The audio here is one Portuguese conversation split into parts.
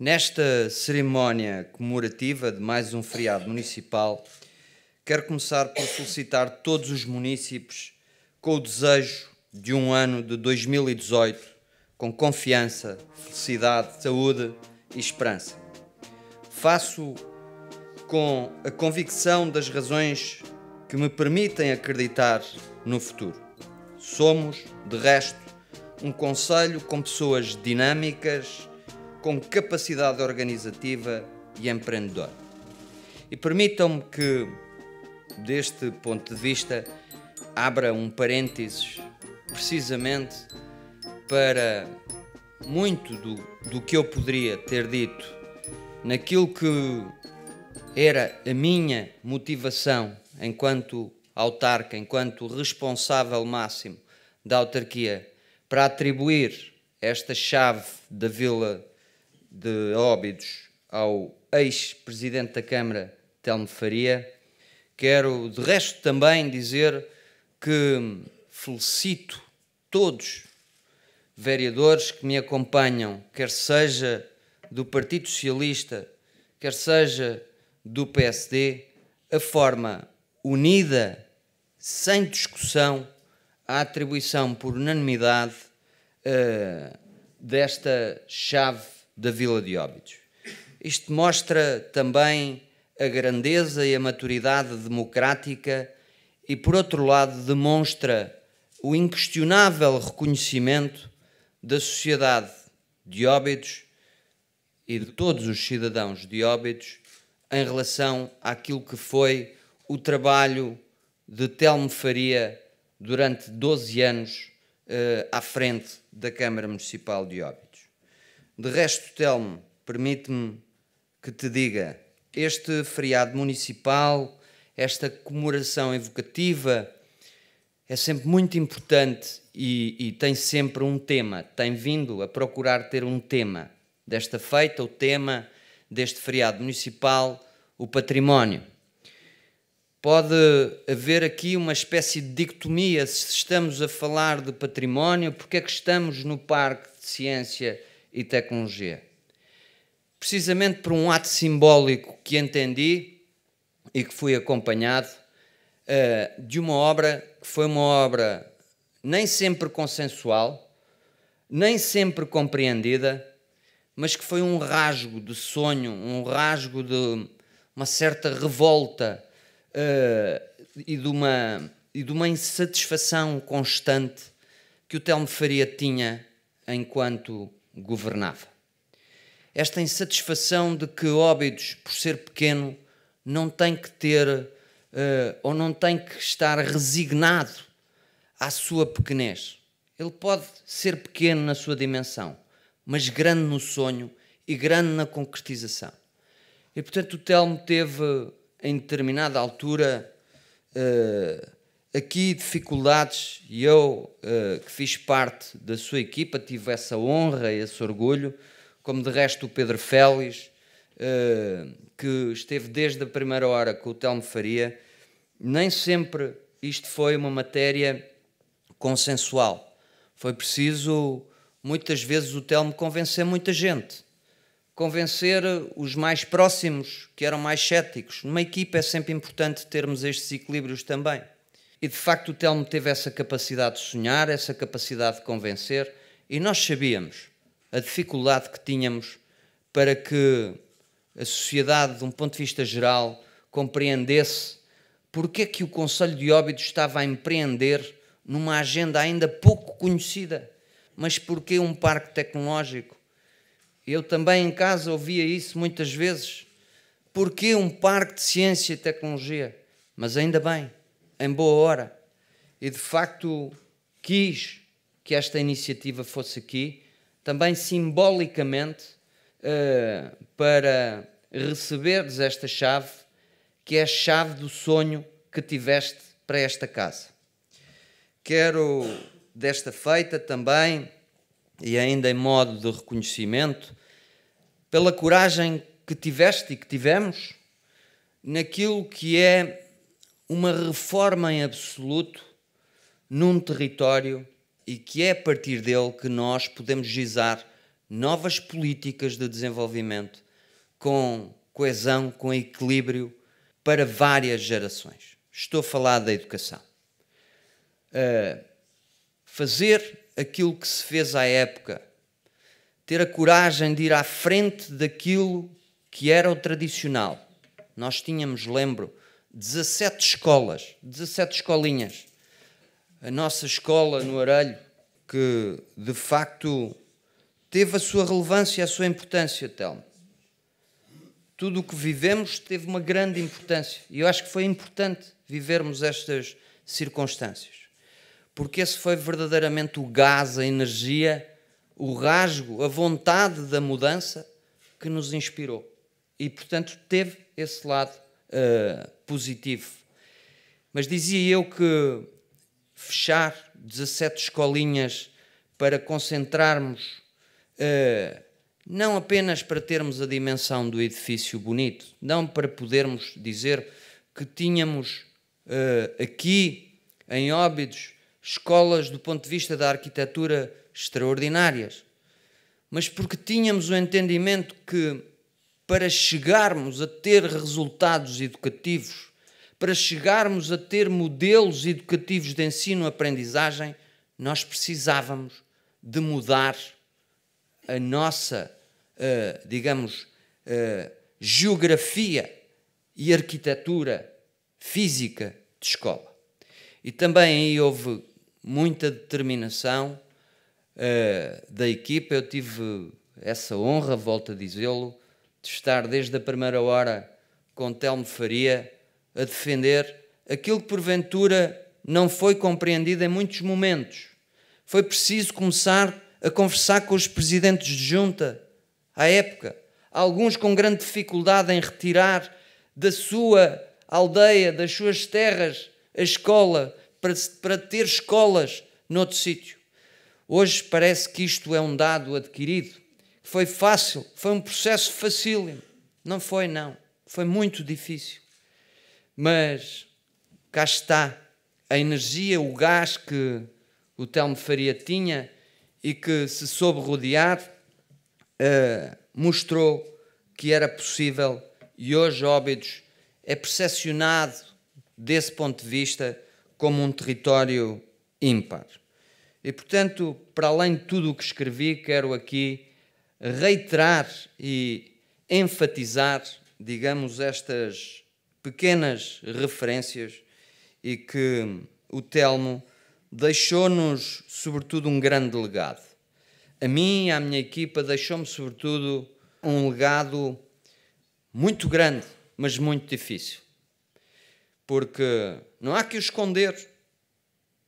Nesta cerimónia comemorativa de mais um feriado municipal, quero começar por solicitar todos os municípios com o desejo de um ano de 2018 com confiança, felicidade, saúde e esperança. Faço com a convicção das razões que me permitem acreditar no futuro. Somos, de resto, um conselho com pessoas dinâmicas com capacidade organizativa e empreendedora. E permitam-me que, deste ponto de vista, abra um parênteses precisamente para muito do, do que eu poderia ter dito naquilo que era a minha motivação enquanto autarca, enquanto responsável máximo da autarquia, para atribuir esta chave da Vila de óbidos ao ex-presidente da Câmara, Telmo Faria. Quero, de resto, também dizer que felicito todos vereadores que me acompanham, quer seja do Partido Socialista, quer seja do PSD, a forma unida, sem discussão, a atribuição por unanimidade uh, desta chave da Vila de Óbidos. Isto mostra também a grandeza e a maturidade democrática e, por outro lado, demonstra o inquestionável reconhecimento da sociedade de Óbidos e de todos os cidadãos de Óbidos em relação àquilo que foi o trabalho de Telmo Faria durante 12 anos eh, à frente da Câmara Municipal de Óbidos. De resto, Telmo, permite-me que te diga: este feriado municipal, esta comemoração evocativa, é sempre muito importante e, e, tem sempre um tema, tem vindo a procurar ter um tema. Desta feita, o tema deste feriado municipal, o património. Pode haver aqui uma espécie de dicotomia se estamos a falar de património, porque é que estamos no Parque de Ciência e tecnologia. Precisamente por um ato simbólico que entendi e que fui acompanhado uh, de uma obra que foi uma obra nem sempre consensual, nem sempre compreendida, mas que foi um rasgo de sonho, um rasgo de uma certa revolta uh, e, de uma, e de uma insatisfação constante que o Telmo Faria tinha enquanto governava. Esta insatisfação de que Óbidos, por ser pequeno, não tem que ter uh, ou não tem que estar resignado à sua pequenez. Ele pode ser pequeno na sua dimensão, mas grande no sonho e grande na concretização. E portanto o Telmo teve, em determinada altura, uh, aqui dificuldades e eu, uh, que fiz parte da sua equipa, tive essa honra, e esse orgulho, como de resto o Pedro Félix, uh, que esteve desde a primeira hora com o Telmo Faria. Nem sempre isto foi uma matéria consensual. Foi preciso, muitas vezes, o Telmo convencer muita gente. Convencer os mais próximos, que eram mais céticos. Numa equipa é sempre importante termos estes equilíbrios também. E de facto o Telmo teve essa capacidade de sonhar, essa capacidade de convencer, e nós sabíamos a dificuldade que tínhamos para que a sociedade, de um ponto de vista geral, compreendesse porque é que o Conselho de Óbidos estava a empreender numa agenda ainda pouco conhecida. Mas porquê um parque tecnológico? Eu também em casa ouvia isso muitas vezes. Porquê um parque de ciência e tecnologia? Mas ainda bem, em boa hora e de facto quis que esta iniciativa fosse aqui, também simbolicamente uh, para receberes esta chave, que é a chave do sonho que tiveste para esta casa. Quero, desta feita também, e ainda em modo de reconhecimento, pela coragem que tiveste e que tivemos naquilo que é uma reforma em absoluto num território e que é a partir dele que nós podemos gizar novas políticas de desenvolvimento com coesão, com equilíbrio para várias gerações. Estou a falar da educação. Uh, fazer aquilo que se fez à época, ter a coragem de ir à frente daquilo que era o tradicional. Nós tínhamos, lembro, 17 escolas, 17 escolinhas. A nossa escola no Arelho, que de facto teve a sua relevância, a sua importância, Telmo. Tudo o que vivemos teve uma grande importância. E eu acho que foi importante vivermos estas circunstâncias. Porque esse foi verdadeiramente o gás, a energia, o rasgo, a vontade da mudança que nos inspirou. E, portanto, teve esse lado uh, positivo. Mas dizia eu que fechar 17 escolinhas para concentrarmos, uh, não apenas para termos a dimensão do edifício bonito, não para podermos dizer que tínhamos uh, aqui, em Óbidos, escolas do ponto de vista da arquitetura extraordinárias, mas porque tínhamos o entendimento que para chegarmos a ter resultados educativos, para chegarmos a ter modelos educativos de ensino-aprendizagem, nós precisávamos de mudar a nossa, uh, digamos, uh, geografia e arquitetura física de escola. E também aí houve muita determinação uh, da equipa. Eu tive essa honra, volto a dizê-lo, de estar desde a primeira hora com Telmo Faria a defender aquilo que porventura não foi compreendido em muitos momentos. Foi preciso começar a conversar com os presidentes de junta à época, alguns com grande dificuldade em retirar da sua aldeia, das suas terras, a escola, para, para ter escolas noutro sítio. Hoje parece que isto é um dado adquirido foi fácil, foi um processo facílimo. Não foi, não. Foi muito difícil. Mas cá está a energia, o gás que o Telmo Faria tinha e que se soube rodear, uh, mostrou que era possível e hoje Óbidos é percepcionado desse ponto de vista como um território ímpar. E portanto, para além de tudo o que escrevi, quero aqui reiterar e enfatizar, digamos, estas pequenas referências e que o Telmo deixou-nos, sobretudo, um grande legado. A mim, à minha equipa, deixou-me, sobretudo, um legado muito grande, mas muito difícil. Porque não há que o esconder,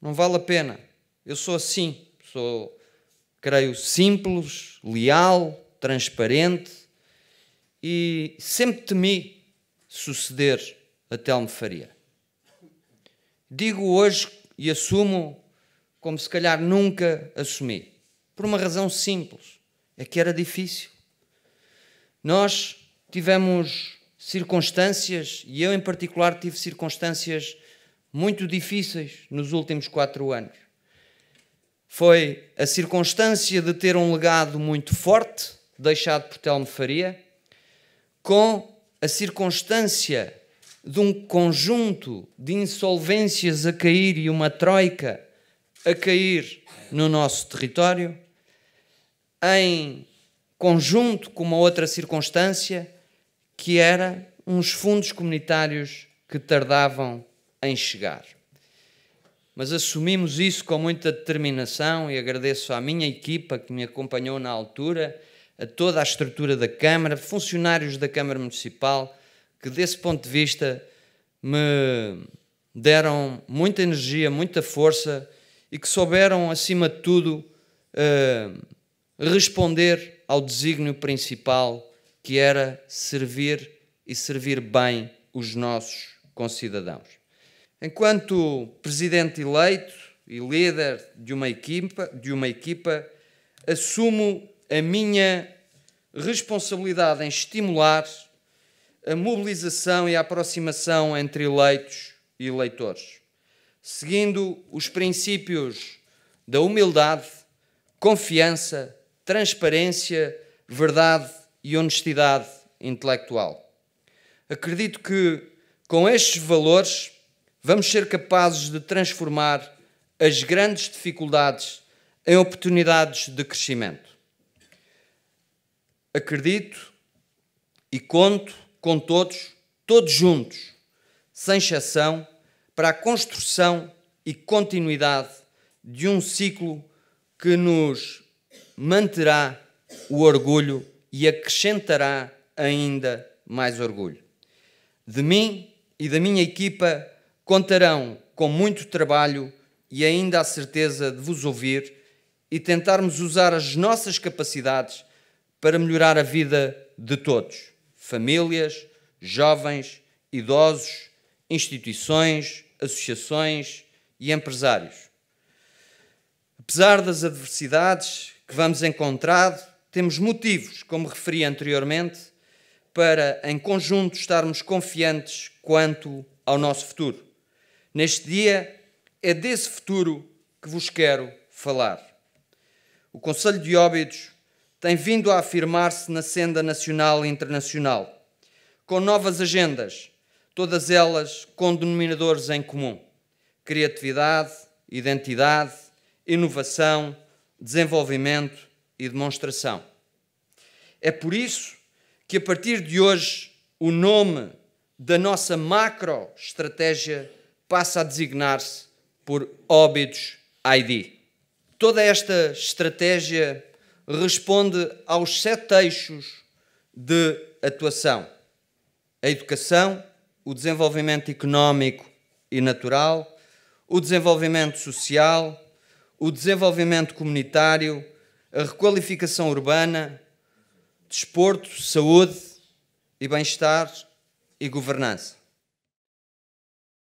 não vale a pena. Eu sou assim, sou creio, simples, leal, transparente e sempre temi suceder a Telmo Faria. Digo hoje e assumo como se calhar nunca assumi, por uma razão simples, é que era difícil. Nós tivemos circunstâncias, e eu em particular tive circunstâncias muito difíceis nos últimos quatro anos foi a circunstância de ter um legado muito forte deixado por Telmo Faria, com a circunstância de um conjunto de insolvências a cair e uma troika a cair no nosso território, em conjunto com uma outra circunstância que era uns fundos comunitários que tardavam em chegar mas assumimos isso com muita determinação e agradeço à minha equipa que me acompanhou na altura, a toda a estrutura da Câmara, funcionários da Câmara Municipal, que desse ponto de vista me deram muita energia, muita força e que souberam, acima de tudo, eh, responder ao desígnio principal que era servir e servir bem os nossos concidadãos. Enquanto presidente eleito e líder de uma equipa, de uma equipa assumo a minha responsabilidade em estimular a mobilização e a aproximação entre eleitos e eleitores, seguindo os princípios da humildade, confiança, transparência, verdade e honestidade intelectual. Acredito que com estes valores vamos ser capazes de transformar as grandes dificuldades em oportunidades de crescimento. Acredito e conto com todos, todos juntos, sem exceção, para a construção e continuidade de um ciclo que nos manterá o orgulho e acrescentará ainda mais orgulho. De mim e da minha equipa Contarão com muito trabalho e ainda a certeza de vos ouvir e tentarmos usar as nossas capacidades para melhorar a vida de todos: famílias, jovens, idosos, instituições, associações e empresários. Apesar das adversidades que vamos encontrar, temos motivos, como referi anteriormente, para, em conjunto, estarmos confiantes quanto ao nosso futuro. Neste dia é desse futuro que vos quero falar. O Conselho de Óbidos tem vindo a afirmar-se na senda nacional e internacional, com novas agendas, todas elas com denominadores em comum: criatividade, identidade, inovação, desenvolvimento e demonstração. É por isso que, a partir de hoje, o nome da nossa macro-estratégia passa a designar-se por Óbidos ID. Toda esta estratégia responde aos sete eixos de atuação: a educação, o desenvolvimento económico e natural, o desenvolvimento social, o desenvolvimento comunitário, a requalificação urbana, desporto, saúde e bem-estar e governança.